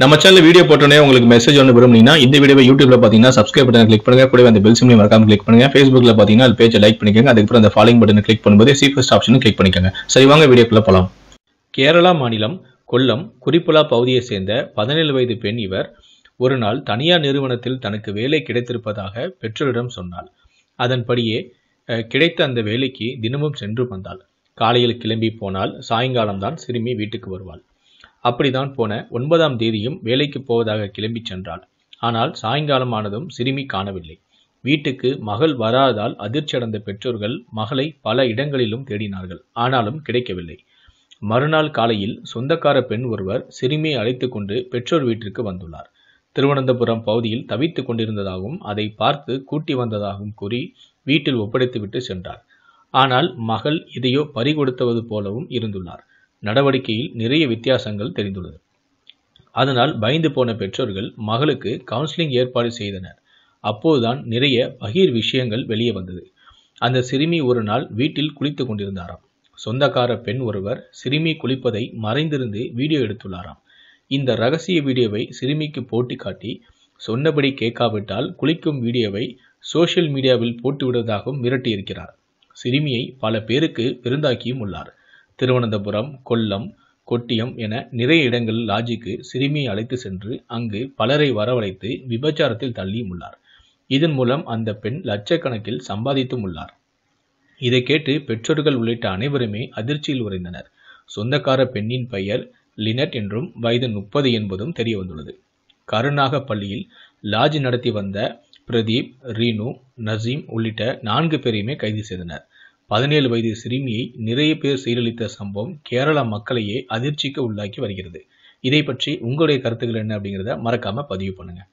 நம்ம channel video போட்டோன்னே உங்களுக்கு மெசேஜ் ஒன்று விரும்புனீங்கன்னா இந்த வீடியோ யூடியூப்ல பார்த்தீங்கன்னா சப்ஸ்கிரைப் பட்டன் கிளிக் பண்ணுங்க கூட அந்த பெல் சிம்லையும் மறக்காம கிளிக் பண்ணுங்க ஃபேஸ்புக்ல பார்த்தீங்கன்னா அது பேஜை லைக் பண்ணிக்கோங்க அதுக்கப்புறம் அந்த ஃபாலோ பட்டன் கிளிக் பண்ணும்போது சீஃபஸ்ட் ஆப்ஷனும் கிளிக் பண்ணிக்கோங்க சரி வாங்க வீடியோக்குள்ள போகலாம் கேரளா மாநிலம் கொல்லம் குறிப்புலா பகுதியை சேர்ந்த பதினேழு வயது பெண் இவர் ஒரு நாள் தனியார் நிறுவனத்தில் தனக்கு வேலை கிடைத்திருப்பதாக பெற்றோரிடம் சொன்னாள் அதன்படியே கிடைத்த அந்த வேலைக்கு தினமும் சென்று வந்தாள் காலையில் கிளம்பி போனால் சாயங்காலம்தான் சிறுமி வீட்டுக்கு வருவாள் அப்படிதான் போன ஒன்பதாம் தேதியும் வேலைக்கு போவதாக கிளம்பி சென்றாள் ஆனால் சாயங்காலம் ஆனதும் சிறுமி காணவில்லை வீட்டுக்கு மகள் வராதால் அடைந்த பெற்றோர்கள் மகளை பல இடங்களிலும் தேடினார்கள் ஆனாலும் கிடைக்கவில்லை மறுநாள் காலையில் சொந்தக்கார பெண் ஒருவர் சிறுமியை அழைத்து கொண்டு பெற்றோர் வீட்டிற்கு வந்துள்ளார் திருவனந்தபுரம் பகுதியில் தவித்துக் கொண்டிருந்ததாகவும் அதை பார்த்து கூட்டி வந்ததாகவும் கூறி வீட்டில் ஒப்படைத்துவிட்டு சென்றார் ஆனால் மகள் எதையோ பறிகொடுத்தவது போலவும் இருந்துள்ளார் நடவடிக்கையில் நிறைய வித்தியாசங்கள் தெரிந்துள்ளது அதனால் பயந்து போன பெற்றோர்கள் மகளுக்கு கவுன்சிலிங் ஏற்பாடு செய்தனர் அப்போதுதான் நிறைய பகிர் விஷயங்கள் வெளியே வந்தது அந்த சிறுமி ஒரு நாள் வீட்டில் குளித்து கொண்டிருந்தாராம் சொந்தக்கார பெண் ஒருவர் சிறுமி குளிப்பதை மறைந்திருந்து வீடியோ எடுத்துள்ளாராம் இந்த ரகசிய வீடியோவை சிறுமிக்கு போட்டி காட்டி சொன்னபடி கேட்காவிட்டால் குளிக்கும் வீடியோவை சோசியல் மீடியாவில் போட்டுவிடுவதாகவும் மிரட்டியிருக்கிறார் சிறுமியை பல பேருக்கு விருந்தாக்கியும் உள்ளார் திருவனந்தபுரம் கொல்லம் கொட்டியம் என நிறைய இடங்களில் லாஜிக்கு சிறுமியை அழைத்து சென்று அங்கு பலரை வரவழைத்து விபச்சாரத்தில் தள்ளியும் உள்ளார் இதன் மூலம் அந்த பெண் லட்சக்கணக்கில் சம்பாதித்தும் உள்ளார் இதை கேட்டு பெற்றோர்கள் உள்ளிட்ட அனைவருமே அதிர்ச்சியில் உறைந்தனர் சொந்தக்கார பெண்ணின் பெயர் லினட் என்றும் வயது முப்பது என்பதும் தெரிய வந்துள்ளது கருணாக பள்ளியில் லாஜ் நடத்தி வந்த பிரதீப் ரீனு நசீம் உள்ளிட்ட நான்கு பேரையுமே கைது செய்தனர் பதினேழு வயது சிறுமியை நிறைய பேர் சீரழித்த சம்பவம் கேரள மக்களையே அதிர்ச்சிக்கு உள்ளாக்கி வருகிறது இதை பற்றி உங்களுடைய கருத்துக்கள் என்ன அப்படிங்கிறத மறக்காமல் பதிவு பண்ணுங்கள்